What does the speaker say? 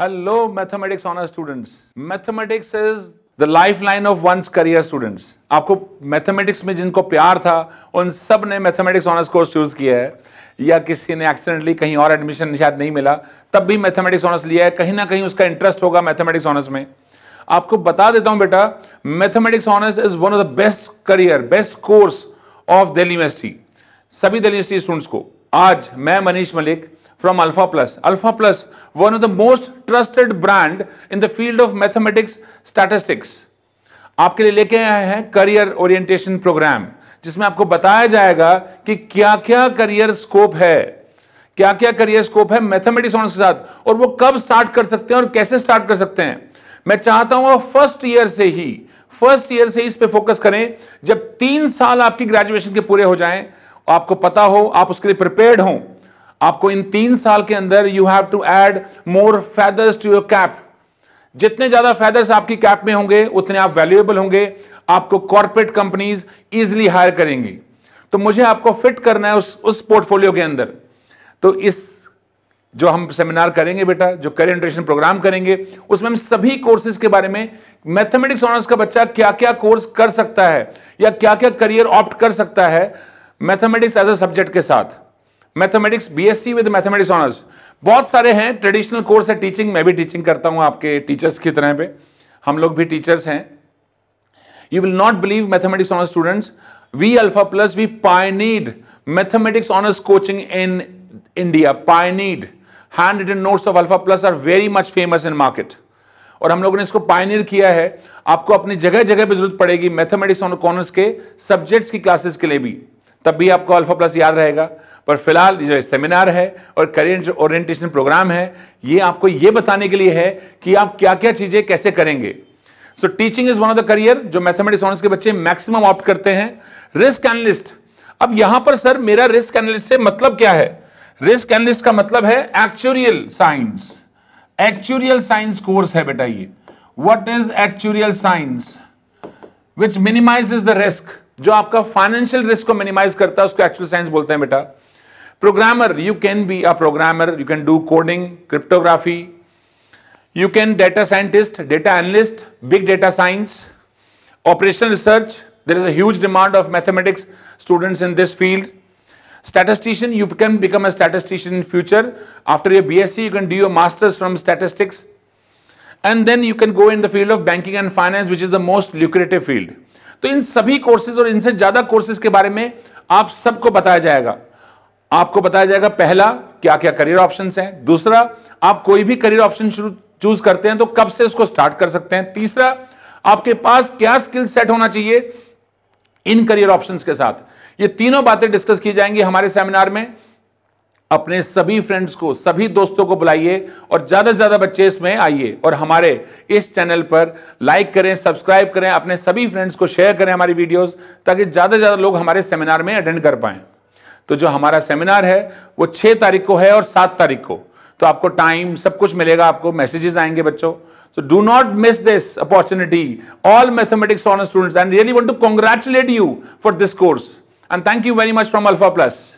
Hello mathematics honour students mathematics is the life line of one's career students आपको mathematics में जिनको प्यार था उन सब ने मैथमेटिक्स ऑनर्स कोर्स चूज किया है या किसी ने एक्सीडेंटली कहीं और एडमिशन शायद नहीं मिला तब भी मैथमेटिक्स ऑनर्स लिया है कहीं ना कहीं उसका इंटरेस्ट होगा मैथमेटिक्स ऑनर्स में आपको बता देता हूं बेटा mathematics honours is one of the best career best course of Delhi university सभी दिल्ली यूनिवर्सिटी स्टूडेंट्स को आज मैं Manish Malik from Alpha Plus. Alpha Plus, one of the most trusted brand in the field of mathematics statistics. आपके लिए लेके आए हैं career orientation programme जिसमें आपको बताया जाएगा कि क्या क्या करियर स्कोप है क्या क्या करियर स्कोप है मैथमेटिक्स ऑनर्स के साथ और वो कब स्टार्ट कर सकते हैं और कैसे स्टार्ट कर सकते हैं मैं चाहता हूं फर्स्ट ईयर से ही फर्स्ट ईयर से ही इस पे फोकस करें जब तीन साल आपकी ग्रेजुएशन के पूरे हो जाएं आपको पता हो आप उसके लिए प्रिपेयर्ड हों आपको इन तीन साल के अंदर you have to add more feathers to your cap जितने ज्यादा फैदर्स आपकी कैप में होंगे उतने आप वैल्यूएबल होंगे आपको कॉर्पोरेट कंपनीज इजिली हायर करेंगी तो मुझे आपको फिट करना है उस उस पोर्टफोलियो के अंदर तो इस जो हम सेमिनार करेंगे बेटा जो करियर इंटरेशन प्रोग्राम करेंगे उसमें हम सभी कोर्सेज के बारे में मैथमेटिक्स ऑनर्स का बच्चा क्या क्या कोर्स कर सकता है या क्या क्या करियर ऑप्ट कर सकता है मैथमेटिक्स एज अ सब्जेक्ट के साथ mathematics BSc with mathematics honours बहुत सारे हैं ट्रेडिशनल कोर्स है टीचिंग मैं भी टीचिंग करता हूं आपके टीचर्स की तरह पे हम लोग भी टीचर्स हैं you will not believe mathematics honours students we Alpha Plus we pioneered mathematics honours coaching in India pioneered hand written notes of Alpha Plus are very much famous in market और हम लोगों ने इसको Pioneer किया है आपको अपनी जगह जगह पर जरूरत पड़ेगी मैथमेटिक्स ऑन के सब्जेक्ट्स की क्लासेस के लिए भी तब भी आपको अल्फा प्लस याद रहेगा पर फिलहाल जो सेमिनार है और करियर ओरिएंटेशन प्रोग्राम है ये आपको ये बताने के लिए है कि आप क्या क्या चीज़ें कैसे करेंगे so teaching is one of the career जो मैथमेटिक्स ऑनर्स के बच्चे मैक्सिमम ऑप्ट करते हैं रिस्क एनालिस्ट अब यहां पर सर मेरा रिस्क एनालिस्ट से मतलब क्या है रिस्क एनालिस्ट का मतलब है actuarial science actuarial science course है बेटा ये what is actuarial science which minimise the risk जो आपका फाइनेंशियल रिस्क को मिनिमाइज करता है उसको एक्चुअल साइंस बोलते हैं बेटा Programmer, you can be a programmer, you can do coding, cryptography, you can data scientist, data analyst, big data science, operational research, there is a huge demand of mathematics students in this field. Statistician, you can become a statistician in future. After your BSc, you can do your masters from statistics. And then you can go in the field of banking and finance, which is the most lucrative field. तो इन सभी courses और इनसे ज़्यादा courses के बारे में आप सबको बताया जाएगा आपको बताया जाएगा पहला क्या क्या करियर ऑप्शन हैं दूसरा आप कोई भी करियर ऑप्शन शुरू चूज करते हैं तो कब से उसको स्टार्ट कर सकते हैं तीसरा आपके पास क्या स्किल सेट होना चाहिए इन करियर ऑप्शंस के साथ ये तीनों बातें डिस्कस की जाएंगी हमारे सेमिनार में अपने सभी फ्रेंड्स को सभी दोस्तों को बुलाइए और ज्यादा से ज्यादा बच्चे इसमें आइए और हमारे इस चैनल पर लाइक करें सब्सक्राइब करें अपने सभी फ्रेंड्स को शेयर करें हमारी वीडियोस ताकि ज्यादा से ज्यादा लोग हमारे सेमिनार में अटेंड कर पाएं तो जो हमारा सेमिनार है वो छह तारीख को है और सात तारीख को तो आपको टाइम सब कुछ मिलेगा आपको मैसेजेस आएंगे बच्चों so do not miss this opportunity all mathematics honour students and really want to congratulate you for this course and thank you very much from Alpha plus